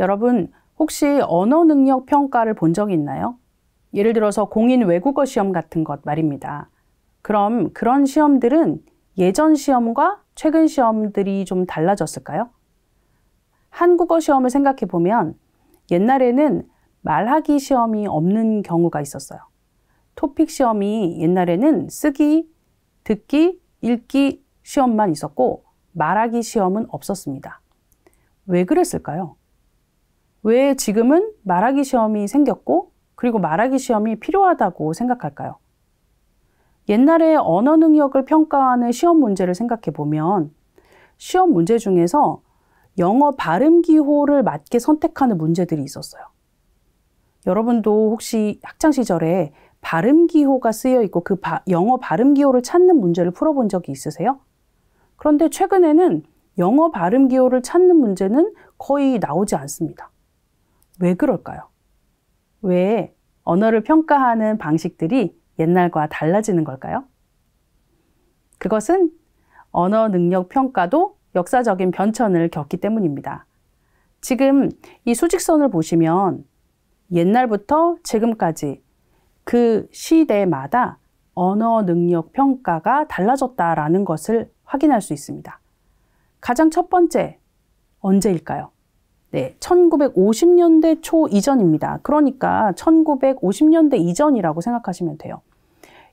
여러분, 혹시 언어 능력 평가를 본적 있나요? 예를 들어서 공인 외국어 시험 같은 것 말입니다. 그럼 그런 시험들은 예전 시험과 최근 시험들이 좀 달라졌을까요? 한국어 시험을 생각해 보면 옛날에는 말하기 시험이 없는 경우가 있었어요. 토픽 시험이 옛날에는 쓰기, 듣기, 읽기 시험만 있었고 말하기 시험은 없었습니다. 왜 그랬을까요? 왜 지금은 말하기 시험이 생겼고 그리고 말하기 시험이 필요하다고 생각할까요? 옛날에 언어 능력을 평가하는 시험 문제를 생각해 보면 시험 문제 중에서 영어 발음 기호를 맞게 선택하는 문제들이 있었어요. 여러분도 혹시 학창 시절에 발음 기호가 쓰여 있고 그 바, 영어 발음 기호를 찾는 문제를 풀어본 적이 있으세요? 그런데 최근에는 영어 발음 기호를 찾는 문제는 거의 나오지 않습니다. 왜 그럴까요? 왜 언어를 평가하는 방식들이 옛날과 달라지는 걸까요? 그것은 언어 능력 평가도 역사적인 변천을 겪기 때문입니다. 지금 이 수직선을 보시면 옛날부터 지금까지 그 시대마다 언어 능력 평가가 달라졌다라는 것을 확인할 수 있습니다. 가장 첫 번째, 언제일까요? 네, 1950년대 초 이전입니다. 그러니까 1950년대 이전이라고 생각하시면 돼요.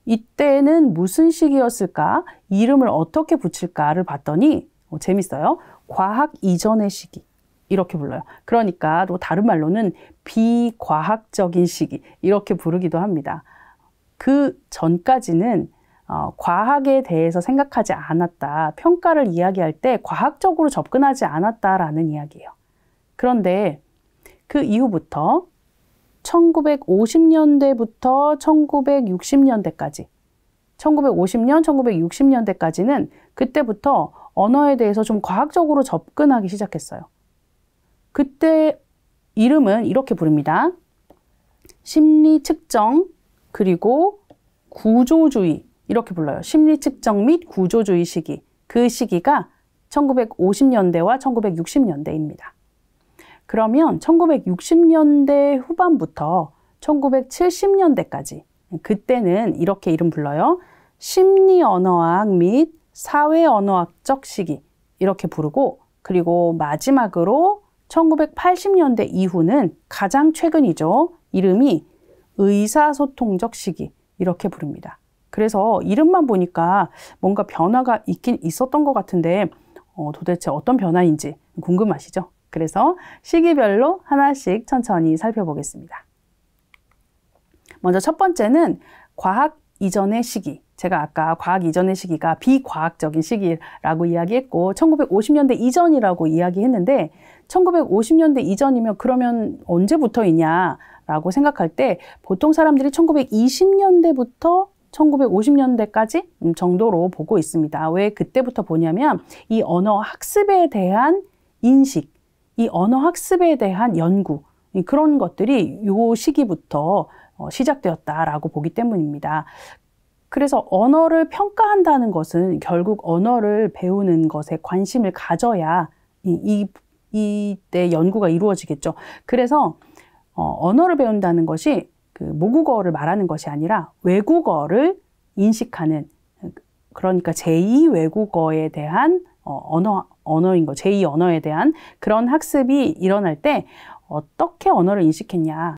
이때는 무슨 시기였을까? 이름을 어떻게 붙일까를 봤더니 어, 재밌어요. 과학 이전의 시기. 이렇게 불러요. 그러니까 또 다른 말로는 비과학적인 시기 이렇게 부르기도 합니다. 그 전까지는 어, 과학에 대해서 생각하지 않았다. 평가를 이야기할 때 과학적으로 접근하지 않았다라는 이야기예요. 그런데 그 이후부터 1950년대부터 1960년대까지 1950년, 1960년대까지는 그때부터 언어에 대해서 좀 과학적으로 접근하기 시작했어요. 그때 이름은 이렇게 부릅니다. 심리 측정 그리고 구조주의 이렇게 불러요. 심리 측정 및 구조주의 시기. 그 시기가 1950년대와 1960년대입니다. 그러면 1960년대 후반부터 1970년대까지 그때는 이렇게 이름 불러요. 심리 언어학 및 사회 언어학적 시기 이렇게 부르고 그리고 마지막으로 1980년대 이후는 가장 최근이죠. 이름이 의사소통적 시기 이렇게 부릅니다. 그래서 이름만 보니까 뭔가 변화가 있긴 있었던 것 같은데 어, 도대체 어떤 변화인지 궁금하시죠? 그래서 시기별로 하나씩 천천히 살펴보겠습니다. 먼저 첫 번째는 과학 이전의 시기. 제가 아까 과학 이전의 시기가 비과학적인 시기라고 이야기했고 1950년대 이전이라고 이야기했는데 1950년대 이전이면 그러면 언제부터이냐라고 생각할 때 보통 사람들이 1920년대부터 1950년대까지 음, 정도로 보고 있습니다. 왜 그때부터 보냐면 이 언어 학습에 대한 인식, 이 언어 학습에 대한 연구 그런 것들이 요 시기부터 어, 시작되었다라고 보기 때문입니다. 그래서 언어를 평가한다는 것은 결국 언어를 배우는 것에 관심을 가져야 이, 이, 때 연구가 이루어지겠죠. 그래서 어, 언어를 배운다는 것이 그 모국어를 말하는 것이 아니라 외국어를 인식하는 그러니까 제2 외국어에 대한 어, 언어 언어인 거, 제2 언어에 대한 그런 학습이 일어날 때 어떻게 언어를 인식했냐